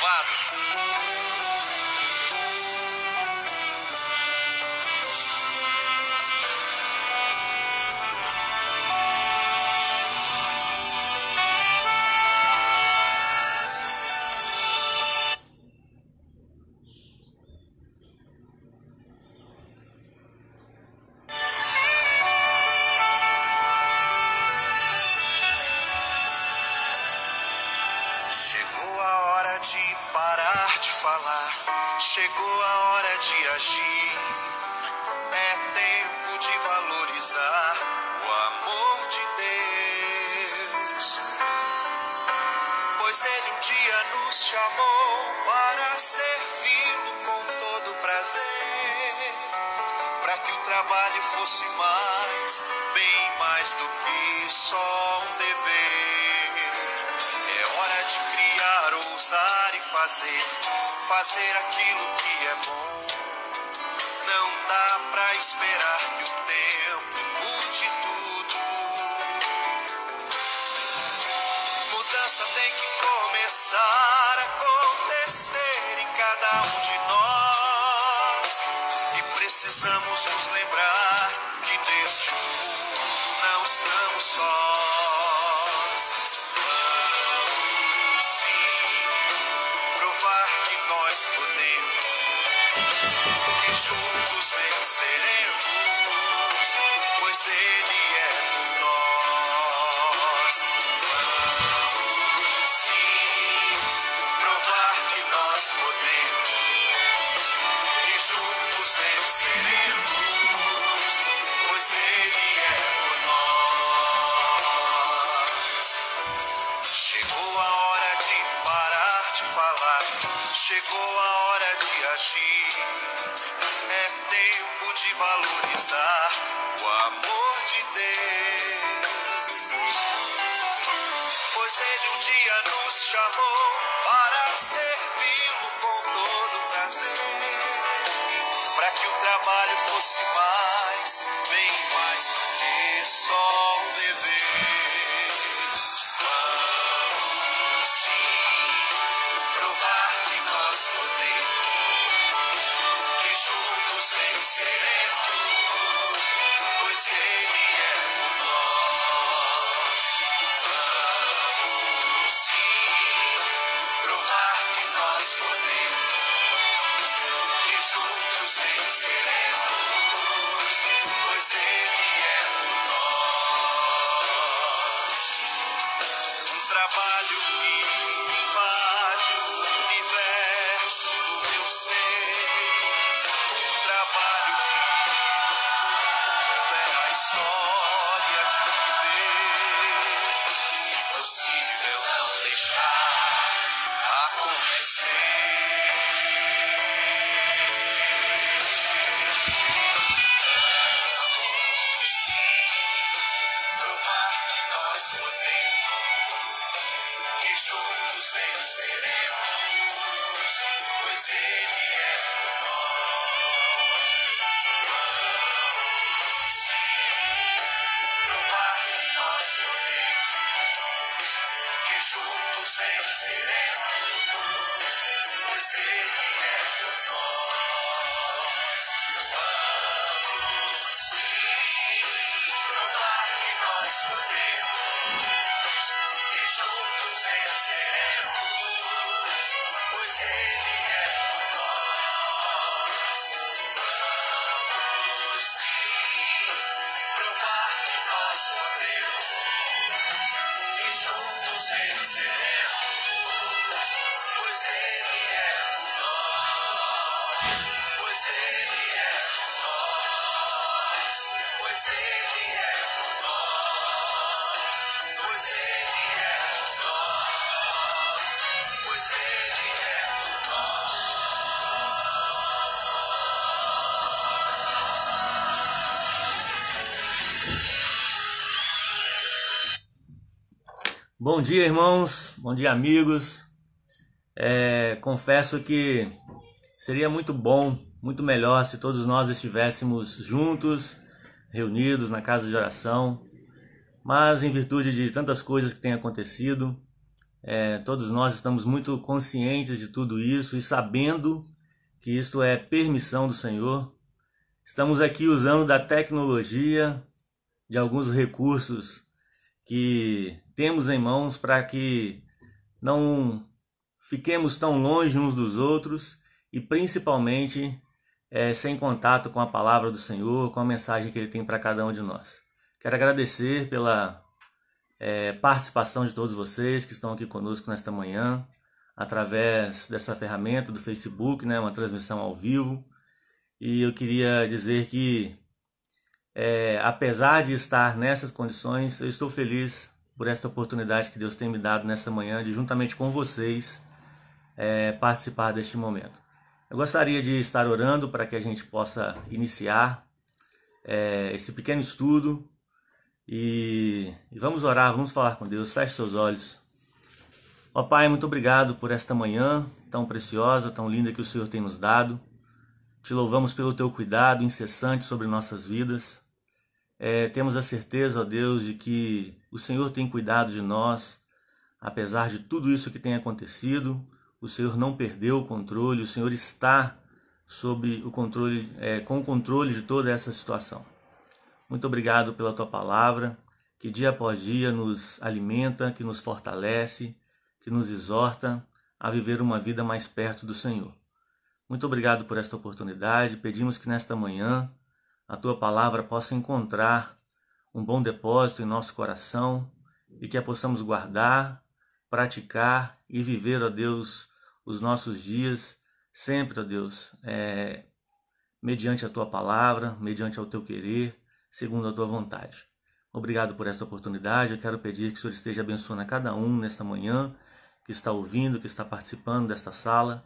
aprovado. juntos venceremos. impossível não deixar acontecer. Bom dia, irmãos. Bom dia, amigos. É, confesso que seria muito bom, muito melhor se todos nós estivéssemos juntos, reunidos na casa de oração. Mas, em virtude de tantas coisas que têm acontecido, é, todos nós estamos muito conscientes de tudo isso e sabendo que isto é permissão do Senhor. Estamos aqui usando da tecnologia, de alguns recursos que temos em mãos para que não fiquemos tão longe uns dos outros e principalmente é, sem contato com a palavra do Senhor, com a mensagem que Ele tem para cada um de nós. Quero agradecer pela é, participação de todos vocês que estão aqui conosco nesta manhã, através dessa ferramenta do Facebook, né, uma transmissão ao vivo. E eu queria dizer que, é, apesar de estar nessas condições, eu estou feliz por esta oportunidade que Deus tem me dado nesta manhã de, juntamente com vocês, é, participar deste momento. Eu gostaria de estar orando para que a gente possa iniciar é, esse pequeno estudo e, e vamos orar, vamos falar com Deus. Feche seus olhos. Ó oh, Pai, muito obrigado por esta manhã tão preciosa, tão linda que o Senhor tem nos dado. Te louvamos pelo teu cuidado incessante sobre nossas vidas. É, temos a certeza, ó Deus, de que o Senhor tem cuidado de nós, apesar de tudo isso que tem acontecido. O Senhor não perdeu o controle, o Senhor está sobre o controle, é, com o controle de toda essa situação. Muito obrigado pela tua palavra, que dia após dia nos alimenta, que nos fortalece, que nos exorta a viver uma vida mais perto do Senhor. Muito obrigado por esta oportunidade. Pedimos que nesta manhã a tua palavra possa encontrar um bom depósito em nosso coração e que a possamos guardar, praticar e viver, ó Deus, os nossos dias, sempre, ó Deus, é, mediante a tua palavra, mediante ao teu querer, segundo a tua vontade. Obrigado por esta oportunidade. Eu quero pedir que o Senhor esteja abençoando a cada um nesta manhã, que está ouvindo, que está participando desta sala,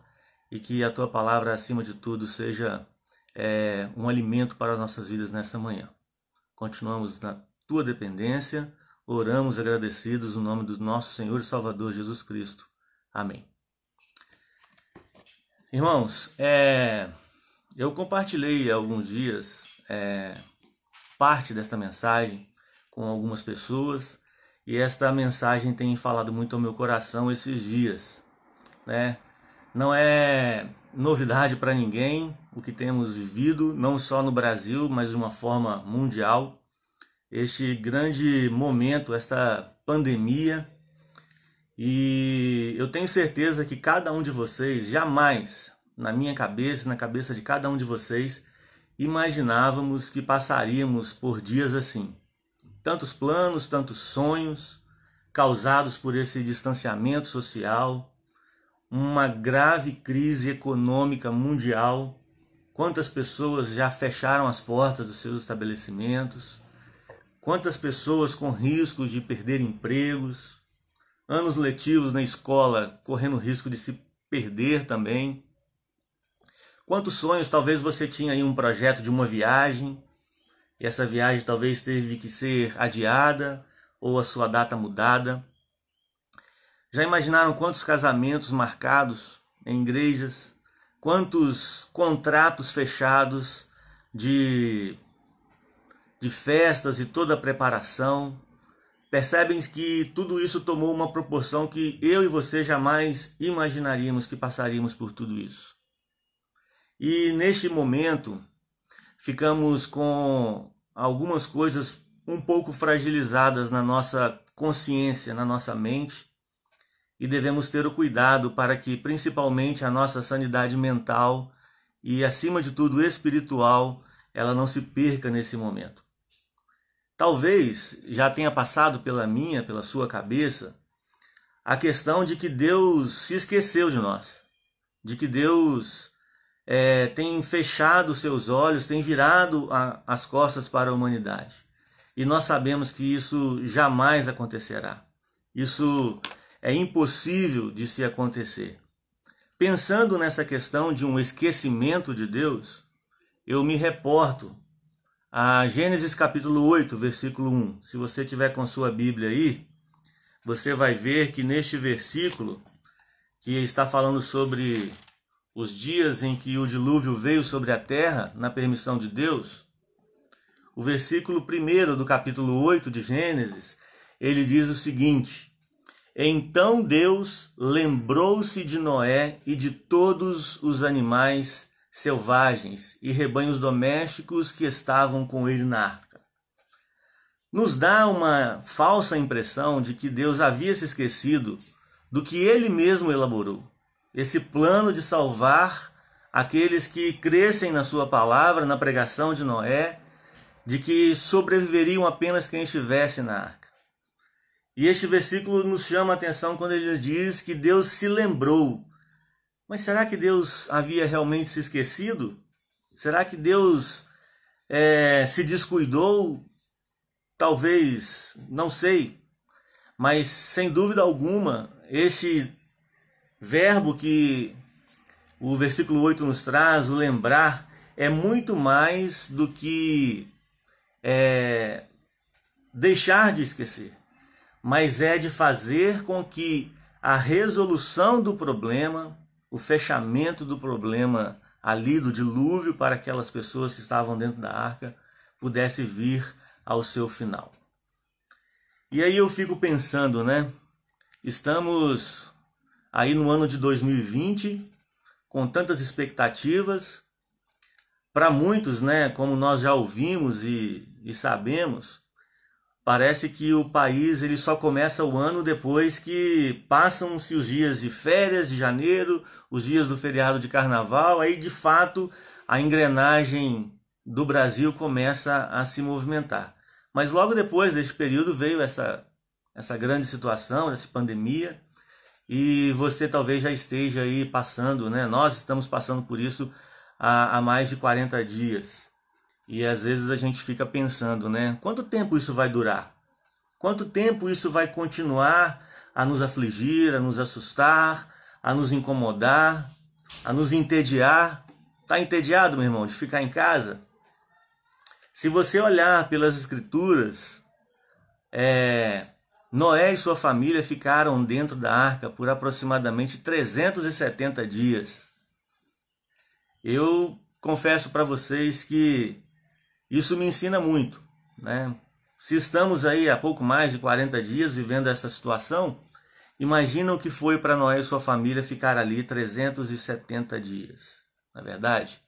e que a tua palavra, acima de tudo, seja é, um alimento para nossas vidas nesta manhã. Continuamos na tua dependência, oramos agradecidos no nome do nosso Senhor e Salvador Jesus Cristo. Amém. Irmãos, é, eu compartilhei alguns dias é, parte desta mensagem com algumas pessoas e esta mensagem tem falado muito ao meu coração esses dias, né? Não é novidade para ninguém o que temos vivido, não só no Brasil, mas de uma forma mundial. Este grande momento, esta pandemia. E eu tenho certeza que cada um de vocês jamais, na minha cabeça, na cabeça de cada um de vocês, imaginávamos que passaríamos por dias assim. Tantos planos, tantos sonhos causados por esse distanciamento social, uma grave crise econômica mundial. Quantas pessoas já fecharam as portas dos seus estabelecimentos? Quantas pessoas com risco de perder empregos? Anos letivos na escola correndo risco de se perder também? Quantos sonhos talvez você tinha aí um projeto de uma viagem e essa viagem talvez teve que ser adiada ou a sua data mudada? Já imaginaram quantos casamentos marcados em igrejas, quantos contratos fechados de, de festas e toda a preparação? Percebem que tudo isso tomou uma proporção que eu e você jamais imaginaríamos que passaríamos por tudo isso. E neste momento, ficamos com algumas coisas um pouco fragilizadas na nossa consciência, na nossa mente e devemos ter o cuidado para que, principalmente, a nossa sanidade mental e, acima de tudo, espiritual, ela não se perca nesse momento. Talvez já tenha passado pela minha, pela sua cabeça, a questão de que Deus se esqueceu de nós, de que Deus é, tem fechado seus olhos, tem virado a, as costas para a humanidade. E nós sabemos que isso jamais acontecerá. Isso é impossível de se acontecer. Pensando nessa questão de um esquecimento de Deus, eu me reporto a Gênesis capítulo 8, versículo 1. Se você tiver com sua Bíblia aí, você vai ver que neste versículo, que está falando sobre os dias em que o dilúvio veio sobre a terra, na permissão de Deus, o versículo 1 do capítulo 8 de Gênesis, ele diz o seguinte: então Deus lembrou-se de Noé e de todos os animais selvagens e rebanhos domésticos que estavam com ele na arca. Nos dá uma falsa impressão de que Deus havia se esquecido do que ele mesmo elaborou. Esse plano de salvar aqueles que crescem na sua palavra, na pregação de Noé, de que sobreviveriam apenas quem estivesse na arca. E este versículo nos chama a atenção quando ele diz que Deus se lembrou. Mas será que Deus havia realmente se esquecido? Será que Deus é, se descuidou? Talvez, não sei. Mas sem dúvida alguma, este verbo que o versículo 8 nos traz, o lembrar, é muito mais do que é, deixar de esquecer mas é de fazer com que a resolução do problema, o fechamento do problema ali do dilúvio para aquelas pessoas que estavam dentro da arca, pudesse vir ao seu final. E aí eu fico pensando, né? Estamos aí no ano de 2020, com tantas expectativas. Para muitos, né, como nós já ouvimos e, e sabemos, Parece que o país ele só começa o ano depois que passam-se os dias de férias de janeiro, os dias do feriado de carnaval, aí de fato a engrenagem do Brasil começa a se movimentar. Mas logo depois deste período veio essa essa grande situação, essa pandemia, e você talvez já esteja aí passando, né? Nós estamos passando por isso há, há mais de 40 dias. E às vezes a gente fica pensando, né? Quanto tempo isso vai durar? Quanto tempo isso vai continuar a nos afligir, a nos assustar, a nos incomodar, a nos entediar? Tá entediado, meu irmão, de ficar em casa? Se você olhar pelas escrituras, é, Noé e sua família ficaram dentro da arca por aproximadamente 370 dias. Eu confesso para vocês que isso me ensina muito, né? Se estamos aí há pouco mais de 40 dias vivendo essa situação, imagina o que foi para Noé e sua família ficar ali 370 dias, na é verdade?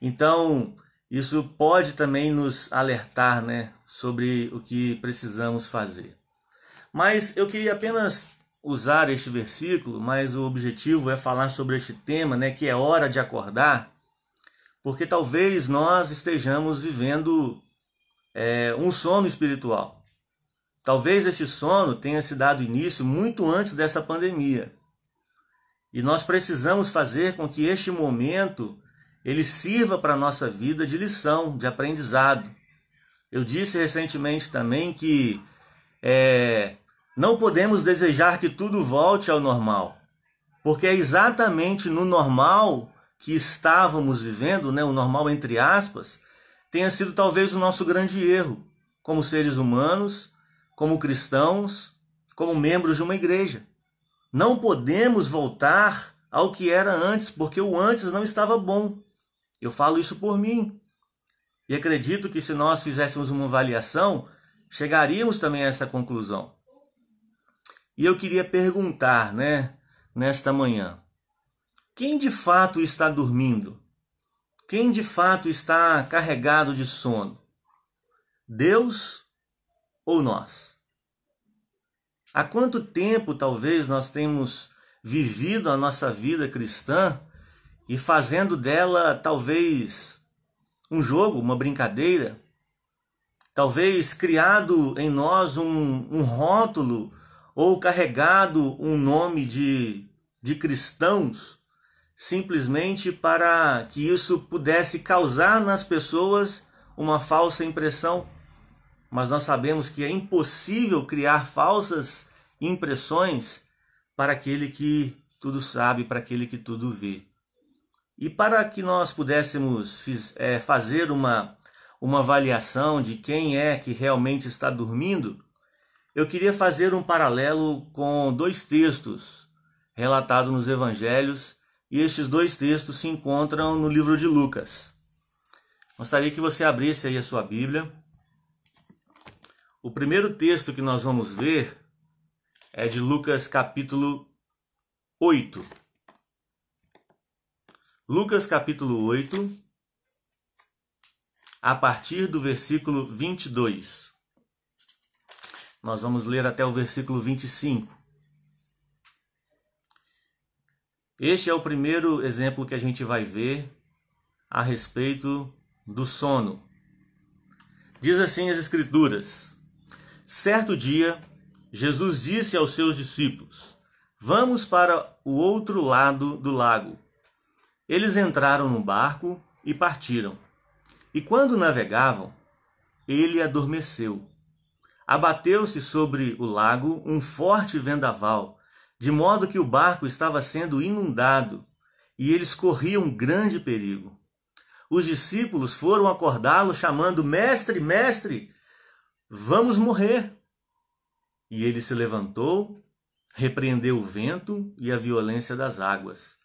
Então, isso pode também nos alertar, né, sobre o que precisamos fazer. Mas eu queria apenas usar este versículo, mas o objetivo é falar sobre este tema, né, que é hora de acordar, porque talvez nós estejamos vivendo é, um sono espiritual. Talvez este sono tenha se dado início muito antes dessa pandemia. E nós precisamos fazer com que este momento ele sirva para a nossa vida de lição, de aprendizado. Eu disse recentemente também que é, não podemos desejar que tudo volte ao normal, porque é exatamente no normal que estávamos vivendo, né, o normal entre aspas, tenha sido talvez o nosso grande erro, como seres humanos, como cristãos, como membros de uma igreja. Não podemos voltar ao que era antes, porque o antes não estava bom. Eu falo isso por mim. E acredito que se nós fizéssemos uma avaliação, chegaríamos também a essa conclusão. E eu queria perguntar, né, nesta manhã, quem de fato está dormindo? Quem de fato está carregado de sono? Deus ou nós? Há quanto tempo talvez nós temos vivido a nossa vida cristã e fazendo dela talvez um jogo, uma brincadeira, talvez criado em nós um, um rótulo ou carregado um nome de, de cristãos simplesmente para que isso pudesse causar nas pessoas uma falsa impressão. Mas nós sabemos que é impossível criar falsas impressões para aquele que tudo sabe, para aquele que tudo vê. E para que nós pudéssemos é, fazer uma, uma avaliação de quem é que realmente está dormindo, eu queria fazer um paralelo com dois textos relatados nos evangelhos e estes dois textos se encontram no livro de Lucas. Gostaria que você abrisse aí a sua Bíblia. O primeiro texto que nós vamos ver é de Lucas capítulo 8. Lucas capítulo 8, a partir do versículo 22. Nós vamos ler até o versículo 25. Este é o primeiro exemplo que a gente vai ver a respeito do sono. Diz assim as Escrituras: Certo dia, Jesus disse aos seus discípulos: Vamos para o outro lado do lago. Eles entraram no barco e partiram. E quando navegavam, ele adormeceu. Abateu-se sobre o lago um forte vendaval de modo que o barco estava sendo inundado e eles corriam grande perigo. Os discípulos foram acordá-lo, chamando: Mestre, mestre, vamos morrer. E ele se levantou, repreendeu o vento e a violência das águas,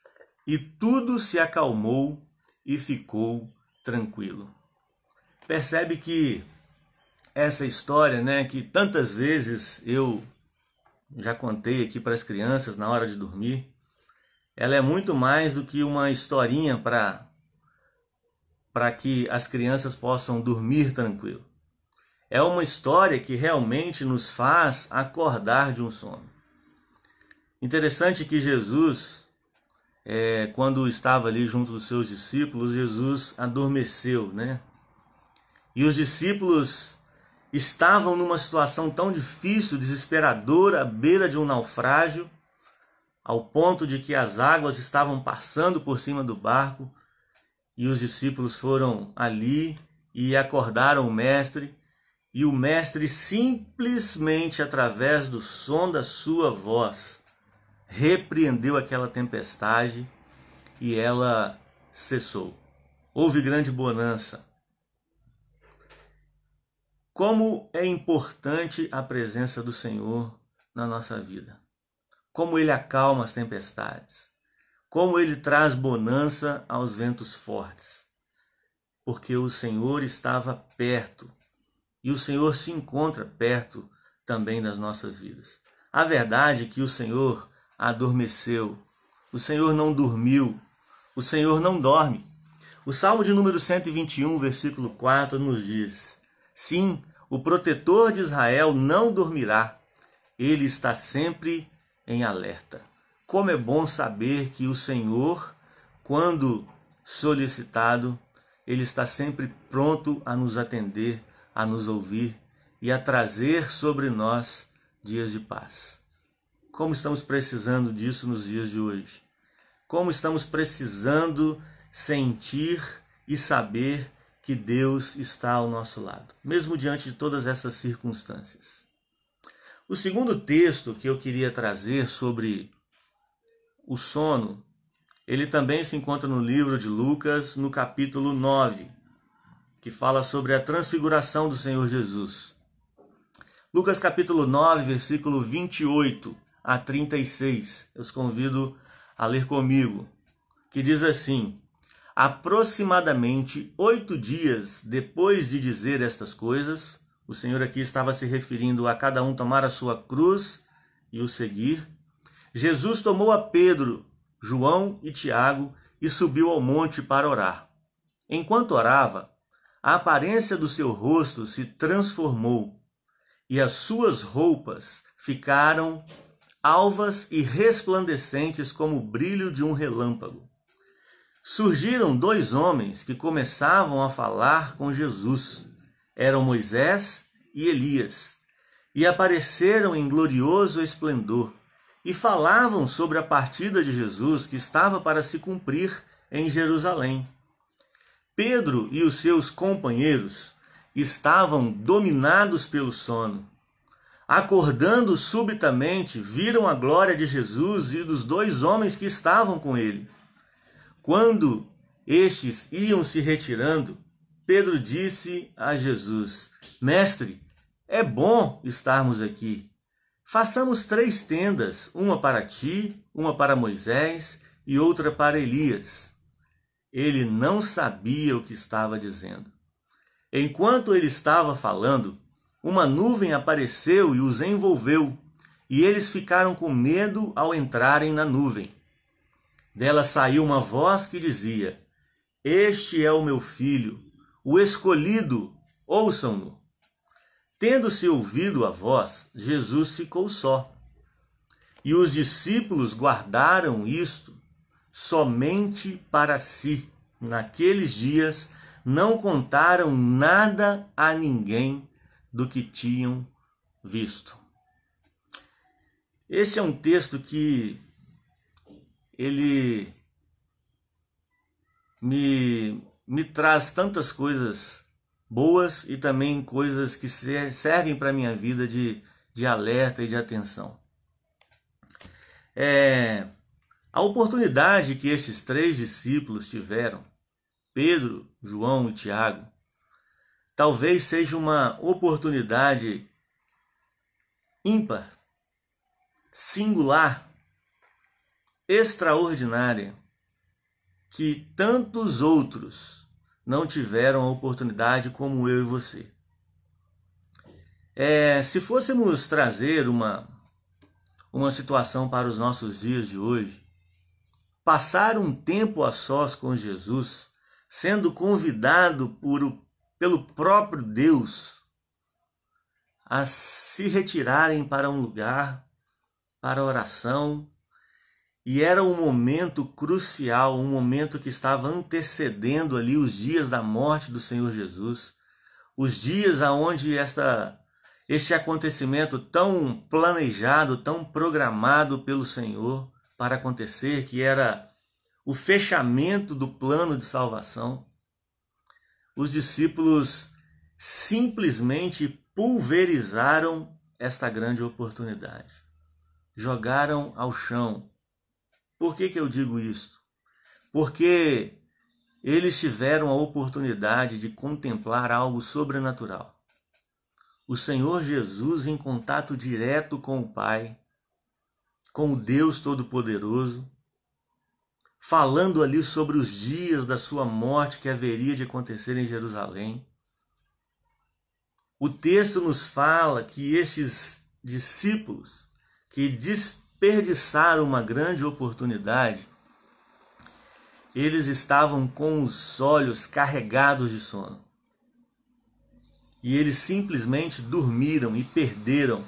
e tudo se acalmou e ficou tranquilo. Percebe que essa história, né, que tantas vezes eu já contei aqui para as crianças na hora de dormir, ela é muito mais do que uma historinha para para que as crianças possam dormir tranquilo. É uma história que realmente nos faz acordar de um sono. Interessante que Jesus, é, quando estava ali junto dos seus discípulos, Jesus adormeceu, né? E os discípulos estavam numa situação tão difícil, desesperadora, à beira de um naufrágio, ao ponto de que as águas estavam passando por cima do barco, e os discípulos foram ali e acordaram o mestre, e o mestre simplesmente através do som da sua voz repreendeu aquela tempestade e ela cessou. Houve grande bonança. Como é importante a presença do Senhor na nossa vida. Como ele acalma as tempestades. Como ele traz bonança aos ventos fortes. Porque o Senhor estava perto e o Senhor se encontra perto também das nossas vidas. A verdade é que o Senhor adormeceu, o Senhor não dormiu, o Senhor não dorme. O Salmo de número 121, versículo 4, nos diz: Sim, o protetor de Israel não dormirá. Ele está sempre em alerta. Como é bom saber que o Senhor, quando solicitado, ele está sempre pronto a nos atender, a nos ouvir e a trazer sobre nós dias de paz. Como estamos precisando disso nos dias de hoje? Como estamos precisando sentir e saber que Deus está ao nosso lado, mesmo diante de todas essas circunstâncias. O segundo texto que eu queria trazer sobre o sono, ele também se encontra no livro de Lucas, no capítulo 9, que fala sobre a transfiguração do Senhor Jesus. Lucas capítulo 9, versículo 28 a 36. Eu os convido a ler comigo, que diz assim: Aproximadamente oito dias depois de dizer estas coisas, o Senhor aqui estava se referindo a cada um tomar a sua cruz e o seguir. Jesus tomou a Pedro, João e Tiago e subiu ao monte para orar. Enquanto orava, a aparência do seu rosto se transformou e as suas roupas ficaram alvas e resplandecentes como o brilho de um relâmpago surgiram dois homens que começavam a falar com Jesus. Eram Moisés e Elias. E apareceram em glorioso esplendor e falavam sobre a partida de Jesus que estava para se cumprir em Jerusalém. Pedro e os seus companheiros estavam dominados pelo sono. Acordando subitamente, viram a glória de Jesus e dos dois homens que estavam com ele quando estes iam se retirando, Pedro disse a Jesus: Mestre, é bom estarmos aqui. Façamos três tendas, uma para ti, uma para Moisés e outra para Elias. Ele não sabia o que estava dizendo. Enquanto ele estava falando, uma nuvem apareceu e os envolveu, e eles ficaram com medo ao entrarem na nuvem. Dela saiu uma voz que dizia: Este é o meu filho, o escolhido, ouçam-no. Tendo-se ouvido a voz, Jesus ficou só. E os discípulos guardaram isto somente para si. Naqueles dias não contaram nada a ninguém do que tinham visto. Esse é um texto que ele me, me traz tantas coisas boas e também coisas que servem para a minha vida de, de alerta e de atenção. É, a oportunidade que estes três discípulos tiveram, Pedro, João e Tiago, talvez seja uma oportunidade ímpar, singular extraordinária que tantos outros não tiveram a oportunidade como eu e você. É, se fôssemos trazer uma, uma situação para os nossos dias de hoje, passar um tempo a sós com Jesus, sendo convidado por, pelo próprio Deus a se retirarem para um lugar para oração, e era um momento crucial, um momento que estava antecedendo ali os dias da morte do Senhor Jesus, os dias aonde esta este acontecimento tão planejado, tão programado pelo Senhor para acontecer, que era o fechamento do plano de salvação. Os discípulos simplesmente pulverizaram esta grande oportunidade. Jogaram ao chão por que, que eu digo isso? Porque eles tiveram a oportunidade de contemplar algo sobrenatural. O Senhor Jesus em contato direto com o Pai, com o Deus Todo-Poderoso, falando ali sobre os dias da sua morte que haveria de acontecer em Jerusalém. O texto nos fala que estes discípulos que desperdiçaram uma grande oportunidade. Eles estavam com os olhos carregados de sono. E eles simplesmente dormiram e perderam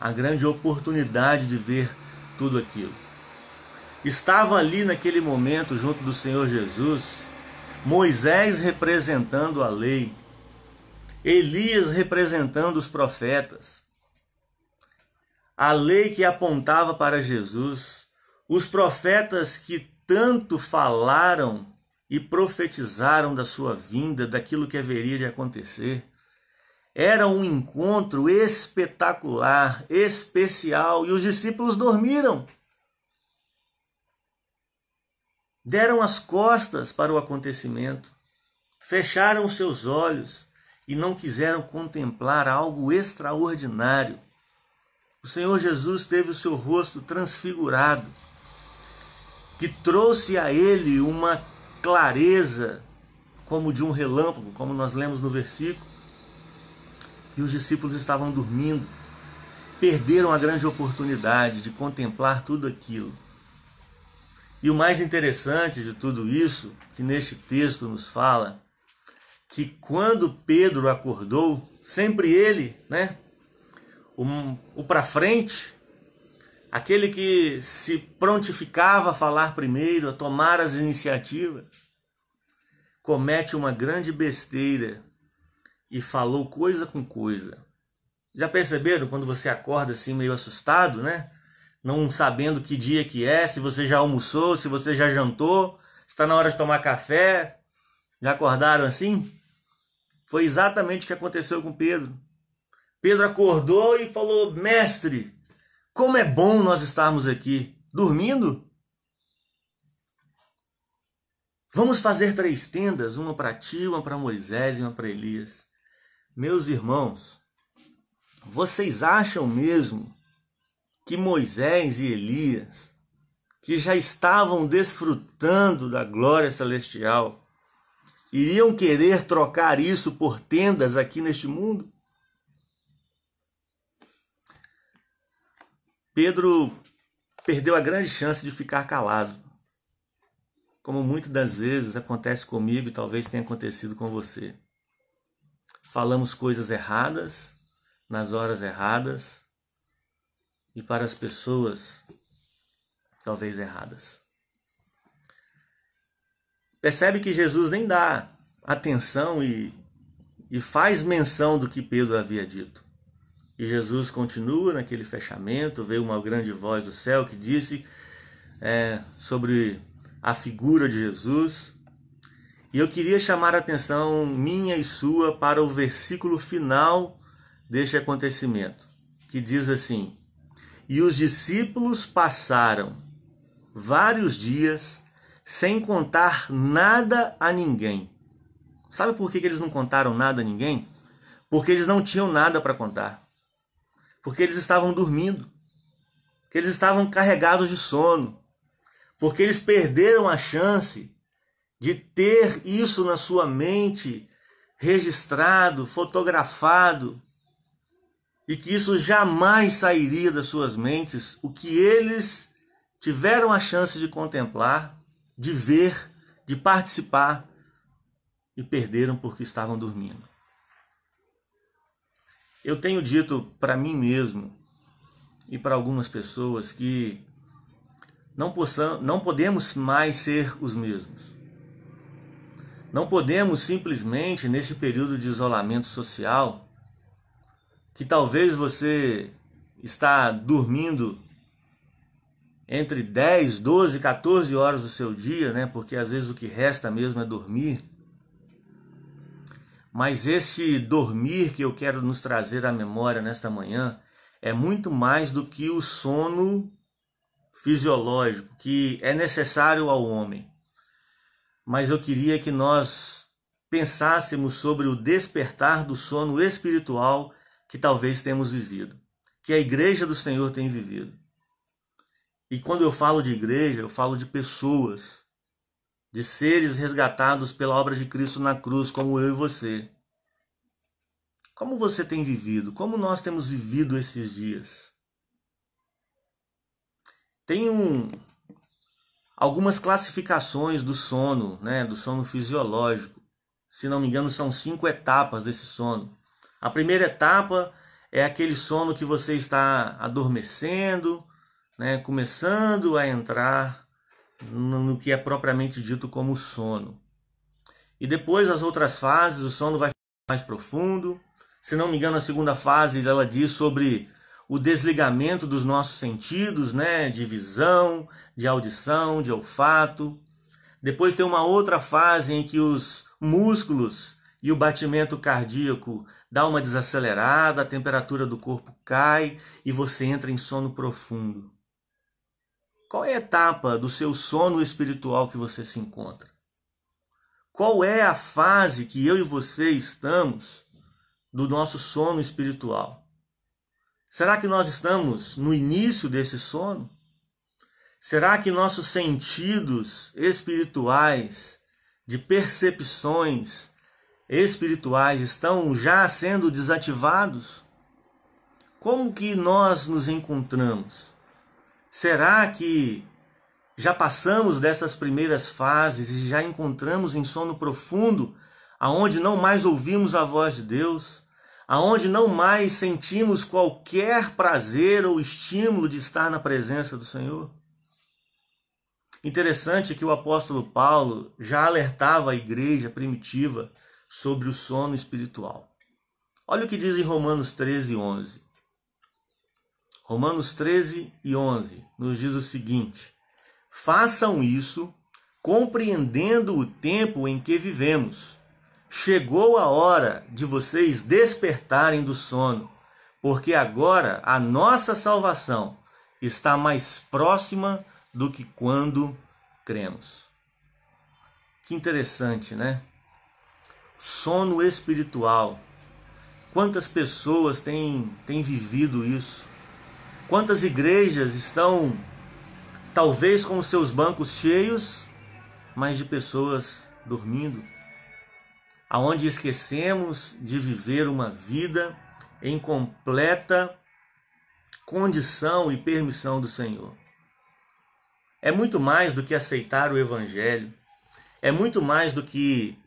a grande oportunidade de ver tudo aquilo. Estavam ali naquele momento junto do Senhor Jesus, Moisés representando a lei, Elias representando os profetas, a lei que apontava para Jesus, os profetas que tanto falaram e profetizaram da sua vinda, daquilo que haveria de acontecer. Era um encontro espetacular, especial, e os discípulos dormiram. Deram as costas para o acontecimento, fecharam seus olhos e não quiseram contemplar algo extraordinário o Senhor Jesus teve o seu rosto transfigurado, que trouxe a ele uma clareza como de um relâmpago, como nós lemos no versículo. E os discípulos estavam dormindo, perderam a grande oportunidade de contemplar tudo aquilo. E o mais interessante de tudo isso, que neste texto nos fala, que quando Pedro acordou, sempre ele, né, o, o para frente, aquele que se prontificava a falar primeiro, a tomar as iniciativas, comete uma grande besteira e falou coisa com coisa. Já perceberam quando você acorda assim meio assustado, né? Não sabendo que dia que é, se você já almoçou, se você já jantou, está na hora de tomar café. Já acordaram assim? Foi exatamente o que aconteceu com Pedro. Pedro acordou e falou: Mestre, como é bom nós estarmos aqui dormindo? Vamos fazer três tendas, uma para ti, uma para Moisés e uma para Elias. Meus irmãos, vocês acham mesmo que Moisés e Elias, que já estavam desfrutando da glória celestial, iriam querer trocar isso por tendas aqui neste mundo? Pedro perdeu a grande chance de ficar calado. Como muitas das vezes acontece comigo e talvez tenha acontecido com você. Falamos coisas erradas, nas horas erradas e para as pessoas talvez erradas. Percebe que Jesus nem dá atenção e, e faz menção do que Pedro havia dito. E Jesus continua naquele fechamento, veio uma grande voz do céu que disse é, sobre a figura de Jesus. E eu queria chamar a atenção minha e sua para o versículo final deste acontecimento, que diz assim: E os discípulos passaram vários dias sem contar nada a ninguém. Sabe por que eles não contaram nada a ninguém? Porque eles não tinham nada para contar porque eles estavam dormindo, que eles estavam carregados de sono, porque eles perderam a chance de ter isso na sua mente registrado, fotografado, e que isso jamais sairia das suas mentes, o que eles tiveram a chance de contemplar, de ver, de participar e perderam porque estavam dormindo. Eu tenho dito para mim mesmo e para algumas pessoas que não, possam, não podemos mais ser os mesmos. Não podemos simplesmente, neste período de isolamento social, que talvez você está dormindo entre 10, 12, 14 horas do seu dia, né? Porque às vezes o que resta mesmo é dormir. Mas esse dormir que eu quero nos trazer à memória nesta manhã é muito mais do que o sono fisiológico que é necessário ao homem. Mas eu queria que nós pensássemos sobre o despertar do sono espiritual que talvez temos vivido, que a igreja do Senhor tem vivido. E quando eu falo de igreja, eu falo de pessoas de seres resgatados pela obra de Cristo na cruz, como eu e você. Como você tem vivido? Como nós temos vivido esses dias? Tem um, algumas classificações do sono, né, do sono fisiológico. Se não me engano, são cinco etapas desse sono. A primeira etapa é aquele sono que você está adormecendo, né, começando a entrar no que é propriamente dito como sono. E depois as outras fases, o sono vai mais profundo. Se não me engano, a segunda fase ela diz sobre o desligamento dos nossos sentidos, né, de visão, de audição, de olfato. Depois tem uma outra fase em que os músculos e o batimento cardíaco dá uma desacelerada, a temperatura do corpo cai e você entra em sono profundo. Qual é a etapa do seu sono espiritual que você se encontra? Qual é a fase que eu e você estamos do nosso sono espiritual? Será que nós estamos no início desse sono? Será que nossos sentidos espirituais, de percepções espirituais, estão já sendo desativados? Como que nós nos encontramos? Será que já passamos dessas primeiras fases e já encontramos em sono profundo, aonde não mais ouvimos a voz de Deus, aonde não mais sentimos qualquer prazer ou estímulo de estar na presença do Senhor? Interessante que o apóstolo Paulo já alertava a igreja primitiva sobre o sono espiritual. Olha o que diz em Romanos 13, 11. Romanos 13 e 11 nos diz o seguinte: Façam isso compreendendo o tempo em que vivemos. Chegou a hora de vocês despertarem do sono, porque agora a nossa salvação está mais próxima do que quando cremos. Que interessante, né? Sono espiritual. Quantas pessoas têm, têm vivido isso? Quantas igrejas estão talvez com os seus bancos cheios, mas de pessoas dormindo? Aonde esquecemos de viver uma vida em completa condição e permissão do Senhor. É muito mais do que aceitar o evangelho. É muito mais do que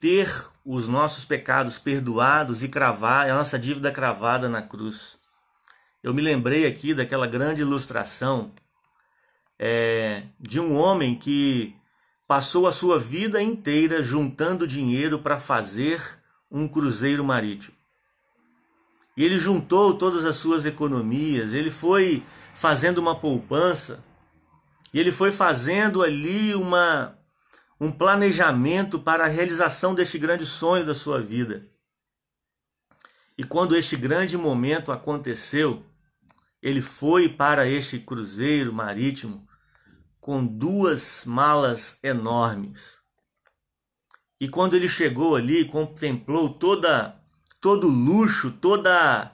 ter os nossos pecados perdoados e cravar a nossa dívida cravada na cruz eu me lembrei aqui daquela grande ilustração é, de um homem que passou a sua vida inteira juntando dinheiro para fazer um cruzeiro marítimo. E ele juntou todas as suas economias, ele foi fazendo uma poupança, e ele foi fazendo ali uma, um planejamento para a realização deste grande sonho da sua vida. E quando este grande momento aconteceu, ele foi para este cruzeiro marítimo com duas malas enormes. E quando ele chegou ali, contemplou toda todo o luxo, toda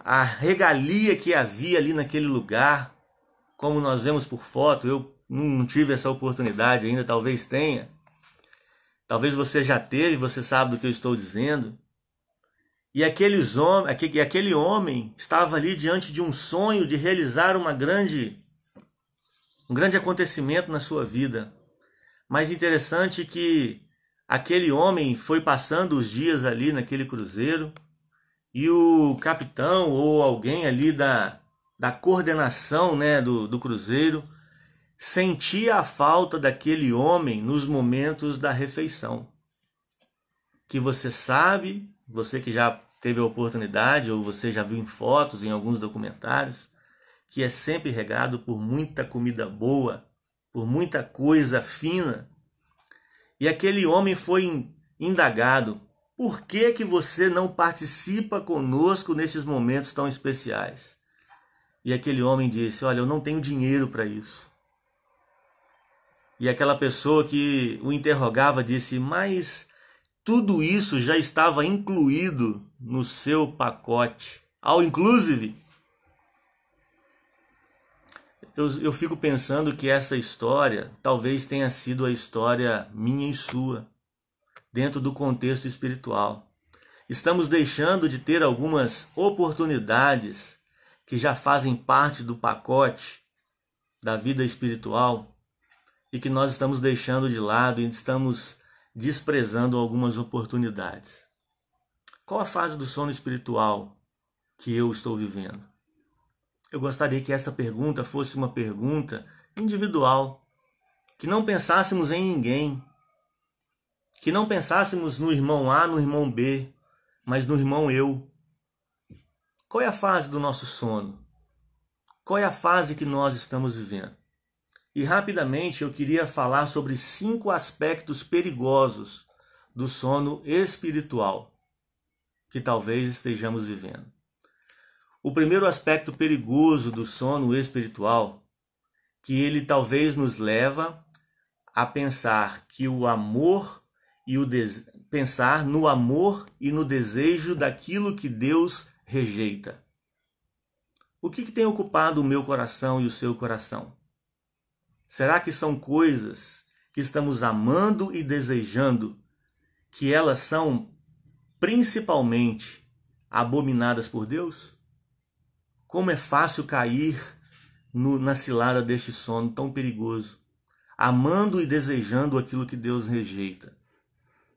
a regalia que havia ali naquele lugar, como nós vemos por foto, eu não tive essa oportunidade ainda, talvez tenha. Talvez você já teve, você sabe do que eu estou dizendo. E aqueles hom aquele, aquele homem estava ali diante de um sonho de realizar uma grande um grande acontecimento na sua vida. Mas interessante que aquele homem foi passando os dias ali naquele cruzeiro e o capitão ou alguém ali da, da coordenação né, do, do cruzeiro sentia a falta daquele homem nos momentos da refeição. Que você sabe você que já teve a oportunidade ou você já viu em fotos, em alguns documentários, que é sempre regado por muita comida boa, por muita coisa fina. E aquele homem foi indagado: por que que você não participa conosco nesses momentos tão especiais? E aquele homem disse: Olha, eu não tenho dinheiro para isso. E aquela pessoa que o interrogava disse: Mas tudo isso já estava incluído no seu pacote. All inclusive. Eu, eu fico pensando que essa história talvez tenha sido a história minha e sua, dentro do contexto espiritual. Estamos deixando de ter algumas oportunidades que já fazem parte do pacote da vida espiritual e que nós estamos deixando de lado e estamos desprezando algumas oportunidades. Qual a fase do sono espiritual que eu estou vivendo? Eu gostaria que essa pergunta fosse uma pergunta individual, que não pensássemos em ninguém, que não pensássemos no irmão A, no irmão B, mas no irmão eu. Qual é a fase do nosso sono? Qual é a fase que nós estamos vivendo? E rapidamente eu queria falar sobre cinco aspectos perigosos do sono espiritual que talvez estejamos vivendo. O primeiro aspecto perigoso do sono espiritual, que ele talvez nos leva a pensar que o amor e o des... pensar no amor e no desejo daquilo que Deus rejeita. O que, que tem ocupado o meu coração e o seu coração? Será que são coisas que estamos amando e desejando que elas são principalmente abominadas por Deus? Como é fácil cair no, na cilada deste sono tão perigoso, amando e desejando aquilo que Deus rejeita.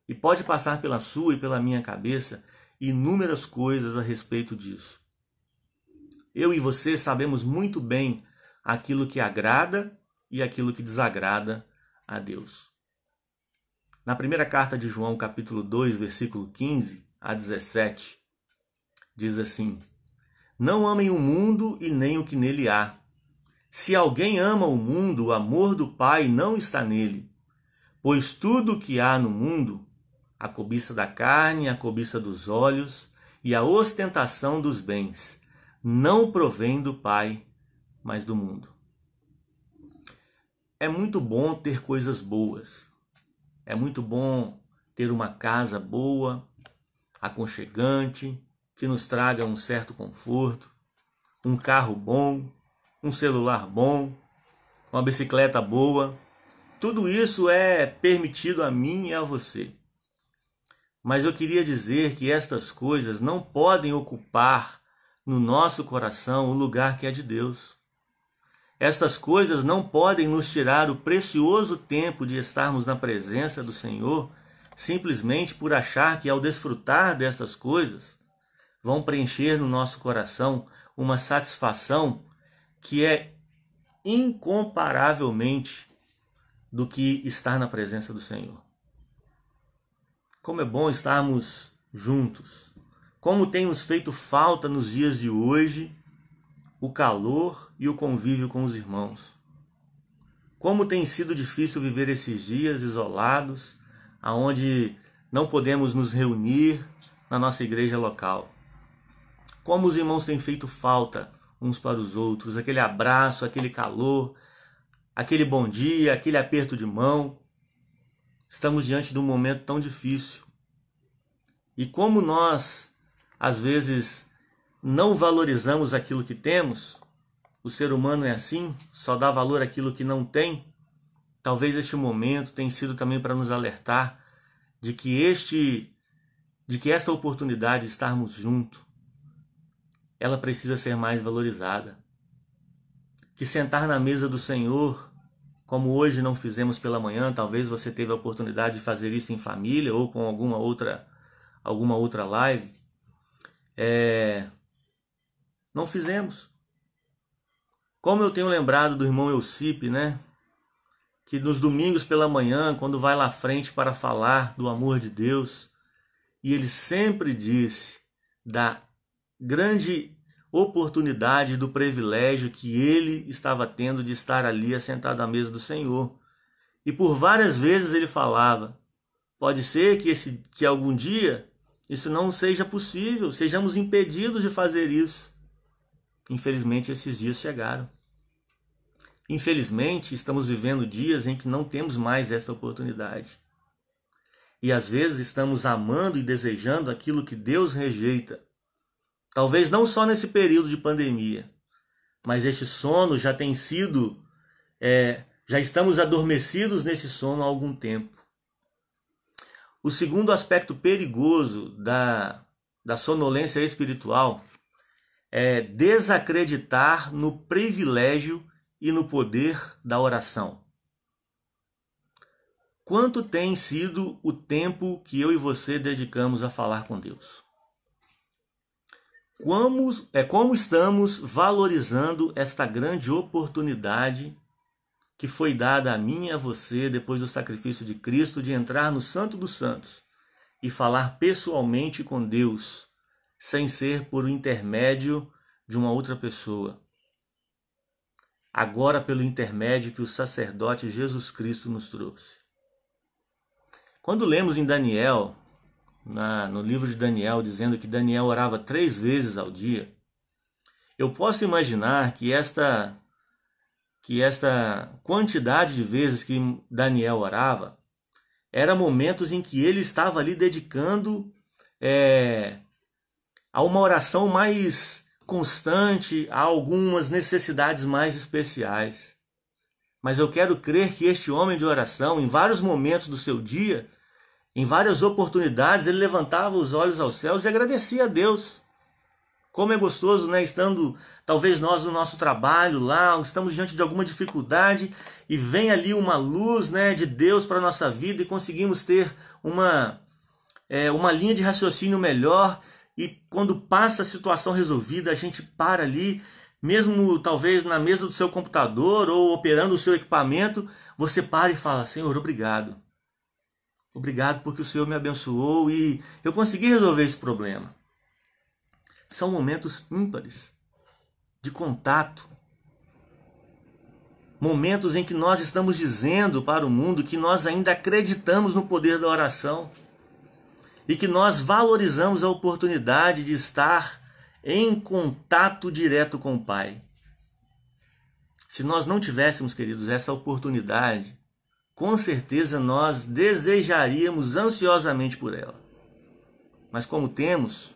E pode passar pela sua e pela minha cabeça inúmeras coisas a respeito disso. Eu e você sabemos muito bem aquilo que agrada e aquilo que desagrada a Deus. Na primeira carta de João, capítulo 2, versículo 15 a 17, diz assim: Não amem o mundo e nem o que nele há. Se alguém ama o mundo, o amor do Pai não está nele. Pois tudo o que há no mundo, a cobiça da carne, a cobiça dos olhos e a ostentação dos bens, não provém do Pai, mas do mundo. É muito bom ter coisas boas. É muito bom ter uma casa boa, aconchegante, que nos traga um certo conforto, um carro bom, um celular bom, uma bicicleta boa. Tudo isso é permitido a mim e a você. Mas eu queria dizer que estas coisas não podem ocupar no nosso coração o lugar que é de Deus. Estas coisas não podem nos tirar o precioso tempo de estarmos na presença do Senhor, simplesmente por achar que ao desfrutar destas coisas, vão preencher no nosso coração uma satisfação que é incomparavelmente do que estar na presença do Senhor. Como é bom estarmos juntos. Como tem nos feito falta nos dias de hoje o calor e o convívio com os irmãos. Como tem sido difícil viver esses dias isolados, aonde não podemos nos reunir na nossa igreja local. Como os irmãos têm feito falta uns para os outros, aquele abraço, aquele calor, aquele bom dia, aquele aperto de mão. Estamos diante de um momento tão difícil. E como nós, às vezes, não valorizamos aquilo que temos, o ser humano é assim, só dá valor aquilo que não tem. Talvez este momento tenha sido também para nos alertar de que este de que esta oportunidade de estarmos juntos ela precisa ser mais valorizada. Que sentar na mesa do Senhor, como hoje não fizemos pela manhã, talvez você teve a oportunidade de fazer isso em família ou com alguma outra alguma outra live, é, não fizemos. Como eu tenho lembrado do irmão Elcipe né? Que nos domingos pela manhã, quando vai lá à frente para falar do amor de Deus, e ele sempre disse da grande oportunidade, do privilégio que ele estava tendo de estar ali assentado à mesa do Senhor. E por várias vezes ele falava: pode ser que, esse, que algum dia isso não seja possível, sejamos impedidos de fazer isso. Infelizmente, esses dias chegaram. Infelizmente, estamos vivendo dias em que não temos mais esta oportunidade. E às vezes estamos amando e desejando aquilo que Deus rejeita. Talvez não só nesse período de pandemia, mas este sono já tem sido. É, já estamos adormecidos nesse sono há algum tempo. O segundo aspecto perigoso da, da sonolência espiritual é, desacreditar no privilégio e no poder da oração. Quanto tem sido o tempo que eu e você dedicamos a falar com Deus? Como, é, como estamos valorizando esta grande oportunidade que foi dada a mim e a você depois do sacrifício de Cristo de entrar no Santo dos Santos e falar pessoalmente com Deus? sem ser por intermédio de uma outra pessoa. Agora, pelo intermédio que o sacerdote Jesus Cristo nos trouxe. Quando lemos em Daniel, na, no livro de Daniel, dizendo que Daniel orava três vezes ao dia, eu posso imaginar que esta que esta quantidade de vezes que Daniel orava era momentos em que ele estava ali dedicando é, a uma oração mais constante, a algumas necessidades mais especiais. Mas eu quero crer que este homem de oração, em vários momentos do seu dia, em várias oportunidades, ele levantava os olhos aos céus e agradecia a Deus. Como é gostoso, né? Estando, talvez nós no nosso trabalho lá, estamos diante de alguma dificuldade e vem ali uma luz, né, de Deus para a nossa vida e conseguimos ter uma, é, uma linha de raciocínio melhor e quando passa a situação resolvida, a gente para ali, mesmo talvez na mesa do seu computador ou operando o seu equipamento, você para e fala: Senhor, obrigado. Obrigado porque o Senhor me abençoou e eu consegui resolver esse problema. São momentos ímpares de contato. Momentos em que nós estamos dizendo para o mundo que nós ainda acreditamos no poder da oração e que nós valorizamos a oportunidade de estar em contato direto com o Pai. Se nós não tivéssemos, queridos, essa oportunidade, com certeza nós desejaríamos ansiosamente por ela. Mas como temos,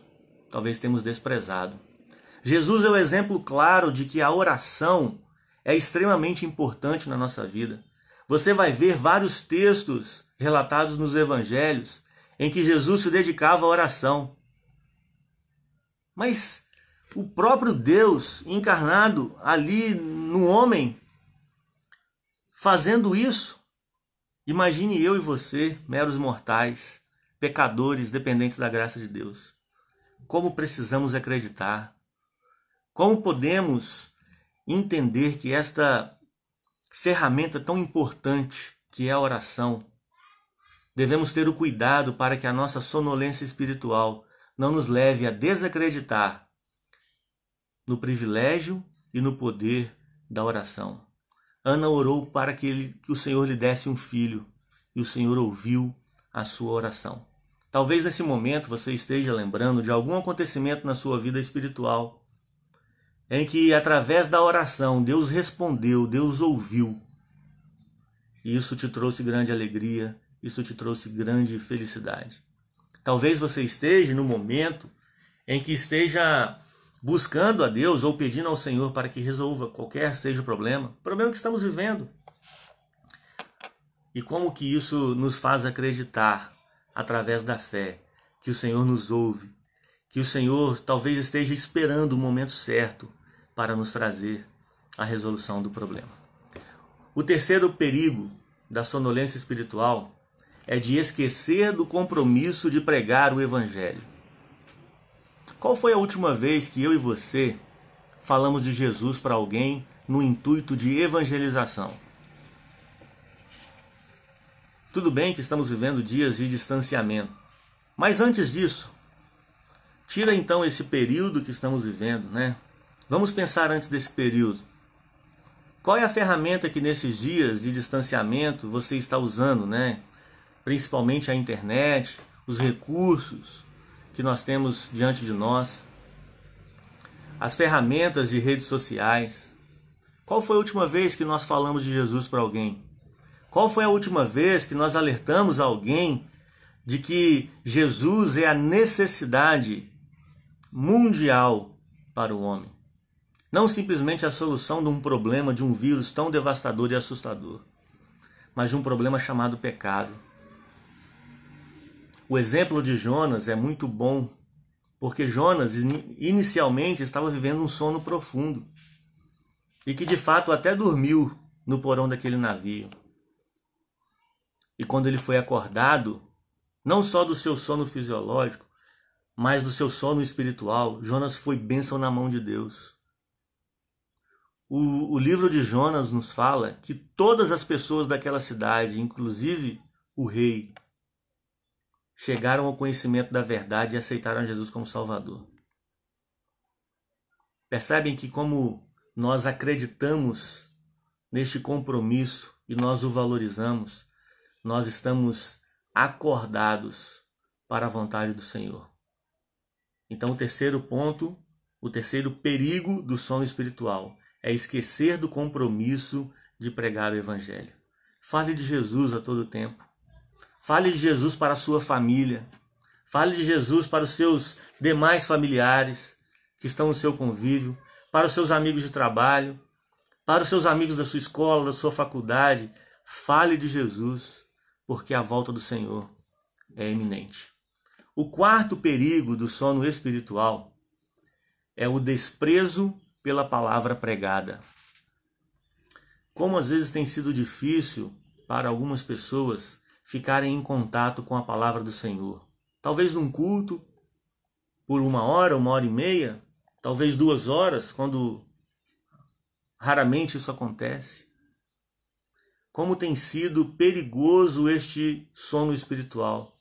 talvez temos desprezado. Jesus é o exemplo claro de que a oração é extremamente importante na nossa vida. Você vai ver vários textos relatados nos evangelhos em que Jesus se dedicava à oração. Mas o próprio Deus encarnado ali no homem, fazendo isso, imagine eu e você, meros mortais, pecadores dependentes da graça de Deus. Como precisamos acreditar? Como podemos entender que esta ferramenta tão importante que é a oração Devemos ter o cuidado para que a nossa sonolência espiritual não nos leve a desacreditar no privilégio e no poder da oração. Ana orou para que, ele, que o Senhor lhe desse um filho e o Senhor ouviu a sua oração. Talvez nesse momento você esteja lembrando de algum acontecimento na sua vida espiritual em que, através da oração, Deus respondeu, Deus ouviu. E isso te trouxe grande alegria, isso te trouxe grande felicidade. Talvez você esteja no momento em que esteja buscando a Deus ou pedindo ao Senhor para que resolva qualquer seja o problema, problema que estamos vivendo. E como que isso nos faz acreditar através da fé que o Senhor nos ouve, que o Senhor talvez esteja esperando o momento certo para nos trazer a resolução do problema. O terceiro perigo da sonolência espiritual é de esquecer do compromisso de pregar o Evangelho. Qual foi a última vez que eu e você falamos de Jesus para alguém no intuito de evangelização? Tudo bem que estamos vivendo dias de distanciamento, mas antes disso, tira então esse período que estamos vivendo, né? Vamos pensar antes desse período. Qual é a ferramenta que nesses dias de distanciamento você está usando, né? principalmente a internet, os recursos que nós temos diante de nós, as ferramentas de redes sociais. Qual foi a última vez que nós falamos de Jesus para alguém? Qual foi a última vez que nós alertamos alguém de que Jesus é a necessidade mundial para o homem? Não simplesmente a solução de um problema, de um vírus tão devastador e assustador, mas de um problema chamado pecado o exemplo de Jonas é muito bom, porque Jonas inicialmente estava vivendo um sono profundo e que de fato até dormiu no porão daquele navio. E quando ele foi acordado, não só do seu sono fisiológico, mas do seu sono espiritual, Jonas foi bênção na mão de Deus. O, o, livro de Jonas nos fala que todas as pessoas daquela cidade, inclusive o rei, chegaram ao conhecimento da verdade e aceitaram Jesus como Salvador. Percebem que, como nós acreditamos neste compromisso e nós o valorizamos, nós estamos acordados para a vontade do Senhor. Então, o terceiro ponto, o terceiro perigo do sono espiritual é esquecer do compromisso de pregar o Evangelho. Fale de Jesus a todo tempo. Fale de Jesus para a sua família. Fale de Jesus para os seus demais familiares que estão no seu convívio, para os seus amigos de trabalho, para os seus amigos da sua escola, da sua faculdade. Fale de Jesus, porque a volta do Senhor é iminente. O quarto perigo do sono espiritual é o desprezo pela palavra pregada. Como às vezes tem sido difícil para algumas pessoas ficarem em contato com a palavra do Senhor. Talvez num culto, por uma hora, uma hora e meia, talvez duas horas, quando raramente isso acontece. Como tem sido perigoso este sono espiritual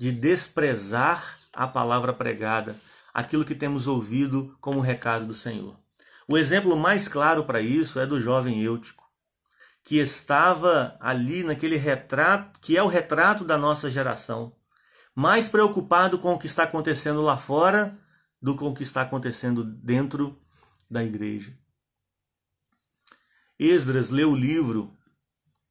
de desprezar a palavra pregada, aquilo que temos ouvido como recado do Senhor. O exemplo mais claro para isso é do jovem Eutico que estava ali naquele retrato, que é o retrato da nossa geração, mais preocupado com o que está acontecendo lá fora do que com o que está acontecendo dentro da igreja. Esdras leu o livro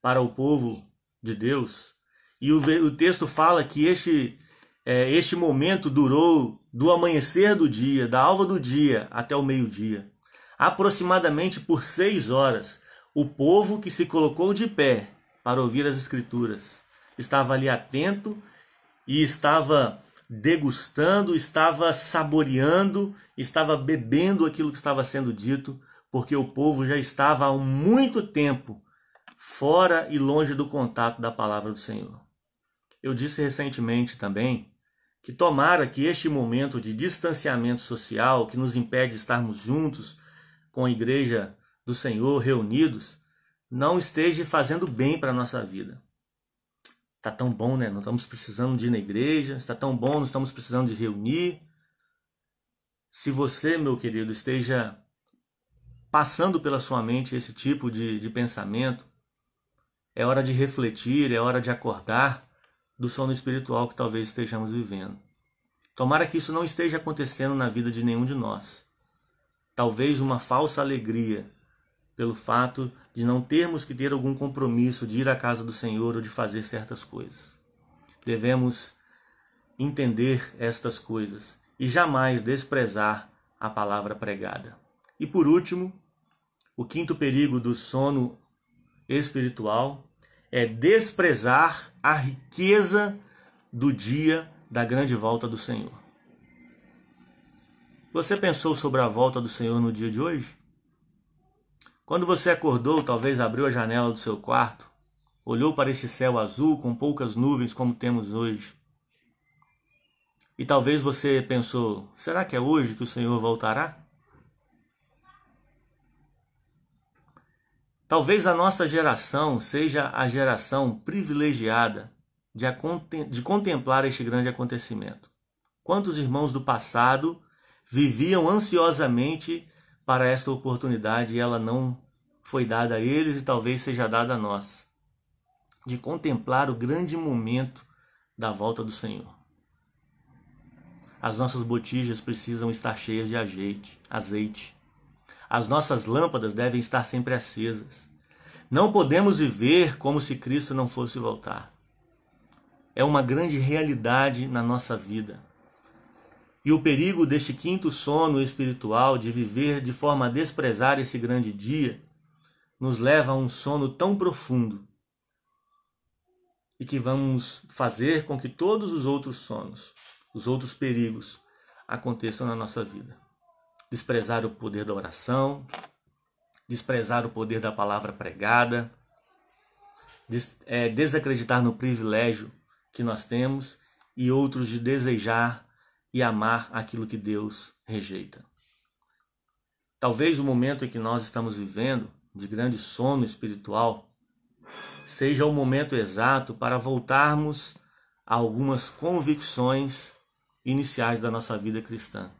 para o povo de Deus e o, o texto fala que este é, este momento durou do amanhecer do dia, da alva do dia até o meio-dia, aproximadamente por seis horas. O povo que se colocou de pé para ouvir as Escrituras estava ali atento e estava degustando, estava saboreando, estava bebendo aquilo que estava sendo dito, porque o povo já estava há muito tempo fora e longe do contato da palavra do Senhor. Eu disse recentemente também que tomara que este momento de distanciamento social que nos impede de estarmos juntos com a igreja do Senhor reunidos não esteja fazendo bem para a nossa vida. Está tão bom, né? Não estamos precisando de ir na igreja, está tão bom, não estamos precisando de reunir. Se você, meu querido, esteja passando pela sua mente esse tipo de, de pensamento, é hora de refletir, é hora de acordar do sono espiritual que talvez estejamos vivendo. Tomara que isso não esteja acontecendo na vida de nenhum de nós. Talvez uma falsa alegria pelo fato de não termos que ter algum compromisso de ir à casa do Senhor ou de fazer certas coisas. Devemos entender estas coisas e jamais desprezar a palavra pregada. E por último, o quinto perigo do sono espiritual é desprezar a riqueza do dia da grande volta do Senhor. Você pensou sobre a volta do Senhor no dia de hoje? Quando você acordou, talvez abriu a janela do seu quarto, olhou para este céu azul com poucas nuvens como temos hoje. E talvez você pensou: será que é hoje que o Senhor voltará? Talvez a nossa geração seja a geração privilegiada de, de contemplar este grande acontecimento. Quantos irmãos do passado viviam ansiosamente para esta oportunidade e ela não foi dada a eles e talvez seja dada a nós, de contemplar o grande momento da volta do Senhor. As nossas botijas precisam estar cheias de azeite, azeite. As nossas lâmpadas devem estar sempre acesas. Não podemos viver como se Cristo não fosse voltar. É uma grande realidade na nossa vida. E o perigo deste quinto sono espiritual de viver de forma a desprezar esse grande dia nos leva a um sono tão profundo e que vamos fazer com que todos os outros sonos, os outros perigos aconteçam na nossa vida. Desprezar o poder da oração, desprezar o poder da palavra pregada, des é, desacreditar no privilégio que nós temos e outros de desejar e amar aquilo que Deus rejeita. Talvez o momento em que nós estamos vivendo de grande sono espiritual, seja o momento exato para voltarmos a algumas convicções iniciais da nossa vida cristã.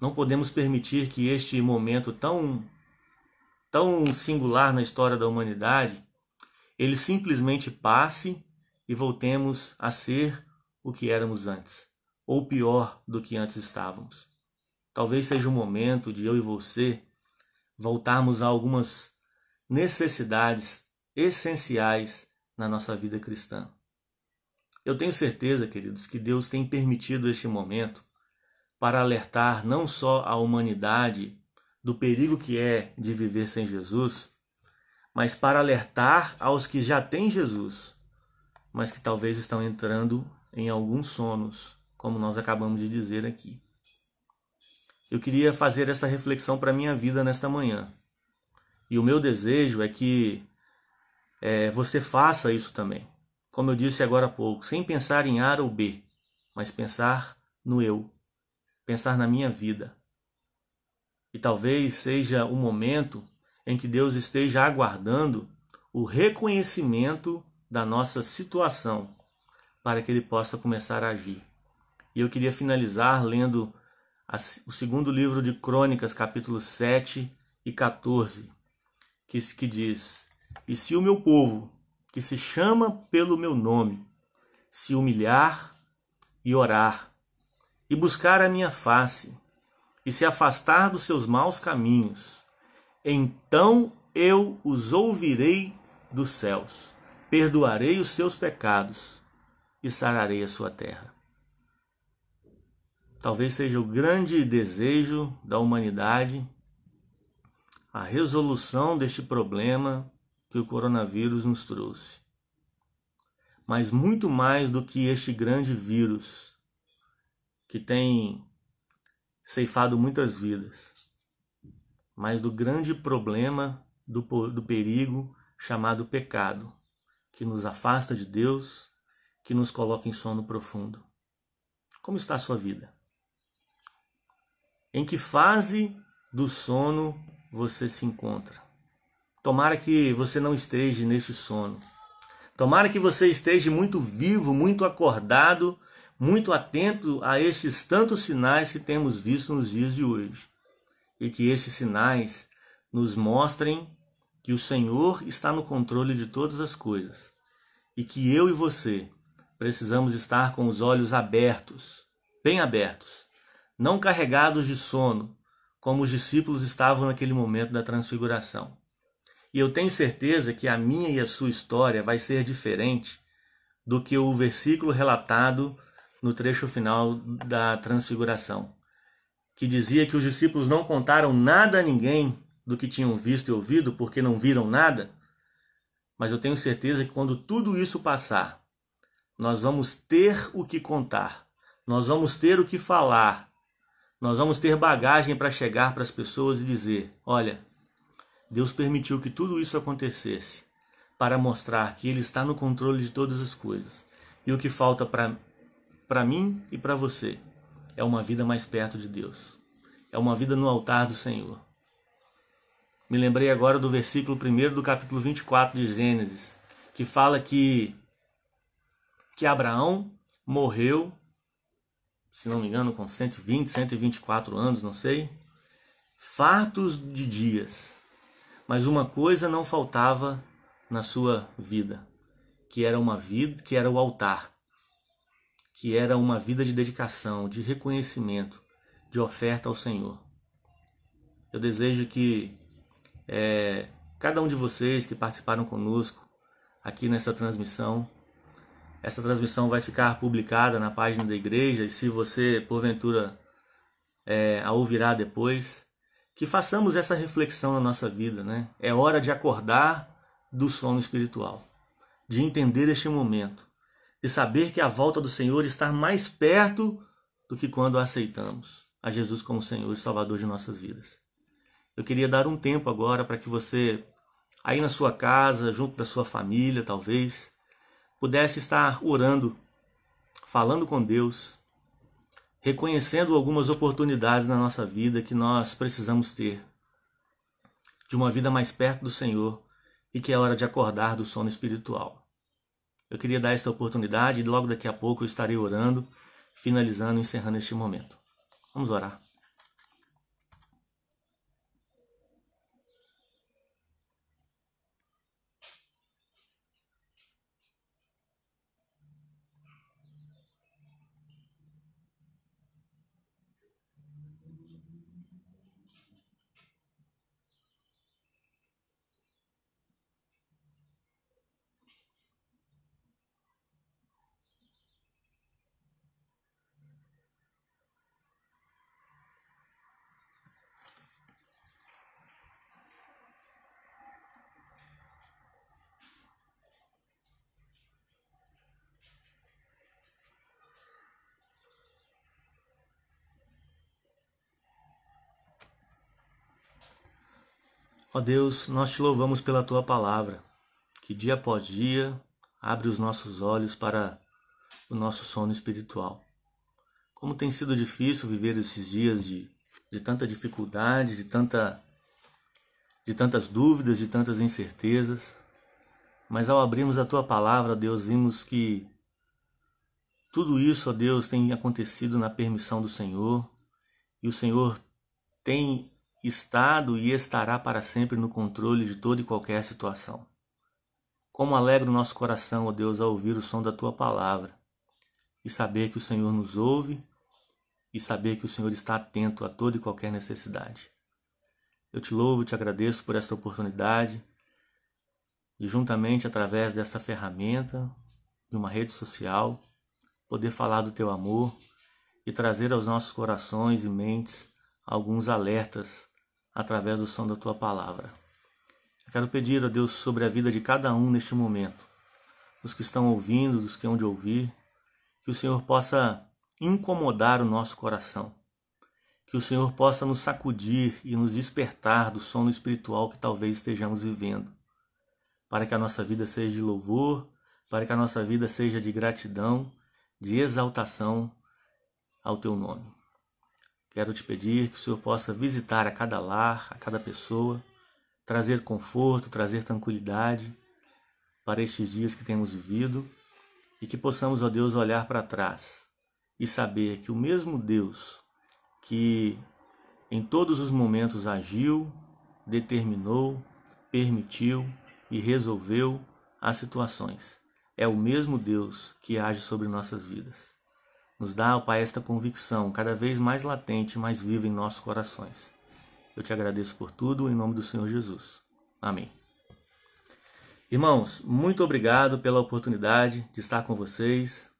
Não podemos permitir que este momento tão tão singular na história da humanidade, ele simplesmente passe e voltemos a ser o que éramos antes, ou pior do que antes estávamos. Talvez seja o momento de eu e você voltarmos a algumas necessidades essenciais na nossa vida cristã. Eu tenho certeza, queridos, que Deus tem permitido este momento para alertar não só a humanidade do perigo que é de viver sem Jesus, mas para alertar aos que já têm Jesus, mas que talvez estão entrando em alguns sonos, como nós acabamos de dizer aqui eu queria fazer esta reflexão para a minha vida nesta manhã. E o meu desejo é que é, você faça isso também. Como eu disse agora há pouco, sem pensar em A ou B, mas pensar no eu, pensar na minha vida. E talvez seja o momento em que Deus esteja aguardando o reconhecimento da nossa situação para que ele possa começar a agir. E eu queria finalizar lendo o segundo livro de Crônicas, capítulos 7 e 14, que, que diz: E se o meu povo, que se chama pelo meu nome, se humilhar e orar, e buscar a minha face, e se afastar dos seus maus caminhos, então eu os ouvirei dos céus, perdoarei os seus pecados e sararei a sua terra. Talvez seja o grande desejo da humanidade a resolução deste problema que o coronavírus nos trouxe. Mas muito mais do que este grande vírus que tem ceifado muitas vidas, mas do grande problema do, do perigo chamado pecado, que nos afasta de Deus, que nos coloca em sono profundo. Como está a sua vida? Em que fase do sono você se encontra? Tomara que você não esteja neste sono. Tomara que você esteja muito vivo, muito acordado, muito atento a estes tantos sinais que temos visto nos dias de hoje. E que estes sinais nos mostrem que o Senhor está no controle de todas as coisas e que eu e você precisamos estar com os olhos abertos, bem abertos, não carregados de sono, como os discípulos estavam naquele momento da transfiguração. E eu tenho certeza que a minha e a sua história vai ser diferente do que o versículo relatado no trecho final da transfiguração, que dizia que os discípulos não contaram nada a ninguém do que tinham visto e ouvido, porque não viram nada. Mas eu tenho certeza que quando tudo isso passar, nós vamos ter o que contar, nós vamos ter o que falar, nós vamos ter bagagem para chegar para as pessoas e dizer: olha, Deus permitiu que tudo isso acontecesse para mostrar que Ele está no controle de todas as coisas. E o que falta para mim e para você é uma vida mais perto de Deus, é uma vida no altar do Senhor. Me lembrei agora do versículo 1 do capítulo 24 de Gênesis, que fala que, que Abraão morreu se não me engano, com 120, 124 anos, não sei, fartos de dias. Mas uma coisa não faltava na sua vida, que era uma vida, que era o altar, que era uma vida de dedicação, de reconhecimento, de oferta ao Senhor. Eu desejo que é, cada um de vocês que participaram conosco aqui nessa transmissão essa transmissão vai ficar publicada na página da igreja e se você, porventura, é, a ouvirá depois, que façamos essa reflexão na nossa vida, né? É hora de acordar do sono espiritual, de entender este momento e saber que a volta do Senhor está mais perto do que quando aceitamos a Jesus como Senhor e Salvador de nossas vidas. Eu queria dar um tempo agora para que você, aí na sua casa, junto da sua família, talvez, pudesse estar orando, falando com Deus, reconhecendo algumas oportunidades na nossa vida que nós precisamos ter de uma vida mais perto do Senhor e que é hora de acordar do sono espiritual. Eu queria dar esta oportunidade e logo daqui a pouco eu estarei orando, finalizando, encerrando este momento. Vamos orar. Ó Deus, nós te louvamos pela tua palavra, que dia após dia abre os nossos olhos para o nosso sono espiritual. Como tem sido difícil viver esses dias de, de tanta dificuldade, de, tanta, de tantas dúvidas, de tantas incertezas. Mas ao abrirmos a tua palavra, Deus, vimos que tudo isso, ó Deus, tem acontecido na permissão do Senhor e o Senhor tem estado e estará para sempre no controle de toda e qualquer situação. Como alegra o nosso coração, ó oh Deus, ao ouvir o som da tua palavra e saber que o Senhor nos ouve e saber que o Senhor está atento a toda e qualquer necessidade. Eu te louvo, te agradeço por esta oportunidade de, juntamente através desta ferramenta, de uma rede social, poder falar do teu amor e trazer aos nossos corações e mentes alguns alertas através do som da tua palavra. Eu quero pedir a Deus sobre a vida de cada um neste momento, dos que estão ouvindo, dos que hão de ouvir, que o Senhor possa incomodar o nosso coração, que o Senhor possa nos sacudir e nos despertar do sono espiritual que talvez estejamos vivendo, para que a nossa vida seja de louvor, para que a nossa vida seja de gratidão, de exaltação ao teu nome. Quero te pedir que o Senhor possa visitar a cada lar, a cada pessoa, trazer conforto, trazer tranquilidade para estes dias que temos vivido e que possamos, ó Deus, olhar para trás e saber que o mesmo Deus que em todos os momentos agiu, determinou, permitiu e resolveu as situações. É o mesmo Deus que age sobre nossas vidas. Nos dá, ó Pai, esta convicção cada vez mais latente e mais viva em nossos corações. Eu te agradeço por tudo, em nome do Senhor Jesus. Amém. Irmãos, muito obrigado pela oportunidade de estar com vocês,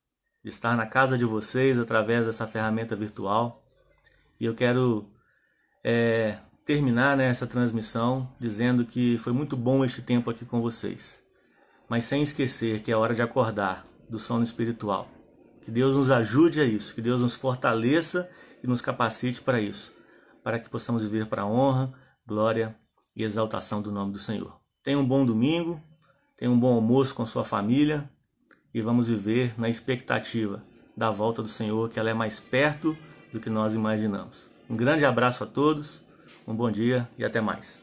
de estar na casa de vocês através dessa ferramenta virtual. E eu quero é, terminar né, essa transmissão dizendo que foi muito bom este tempo aqui com vocês, mas sem esquecer que é hora de acordar do sono espiritual. Que Deus nos ajude a isso, que Deus nos fortaleça e nos capacite para isso, para que possamos viver para a honra, glória e exaltação do nome do Senhor. Tenha um bom domingo, tenha um bom almoço com sua família e vamos viver na expectativa da volta do Senhor, que ela é mais perto do que nós imaginamos. Um grande abraço a todos, um bom dia e até mais.